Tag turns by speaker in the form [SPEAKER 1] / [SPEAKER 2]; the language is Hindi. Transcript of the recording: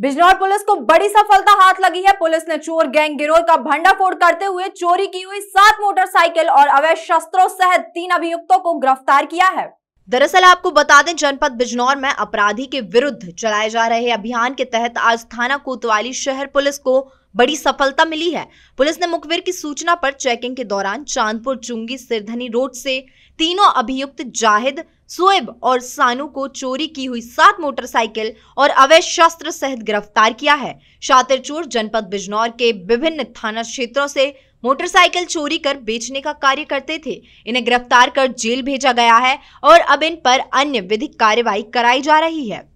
[SPEAKER 1] बिजनौर पुलिस को बड़ी सफलता हाथ लगी है पुलिस ने चोर गैंग गिरोह का भंडाफोड़ करते हुए चोरी की हुई सात मोटरसाइकिल और अवैध शस्त्रों सहित तीन अभियुक्तों को गिरफ्तार किया है दरअसल आपको बता दें जनपद बिजनौर में अपराधी के विरुद्ध चलाए जा रहे अभियान के तहत आज थाना कोतवाली शहर पुलिस को बड़ी सफलता मिली है पुलिस ने मुखबिर की सूचना पर चेकिंग के दौरान चांदपुर चुंगी सिरधनी रोड से तीनों अभियुक्त जाहिद सोएब और सानू को चोरी की हुई सात मोटरसाइकिल और अवैध शस्त्र सहित गिरफ्तार किया है शातिर चोर जनपद बिजनौर के विभिन्न थाना क्षेत्रों से मोटरसाइकिल चोरी कर बेचने का कार्य करते थे इन्हें गिरफ्तार कर जेल भेजा गया है और अब इन पर अन्य विधिक कार्यवाही कराई जा रही है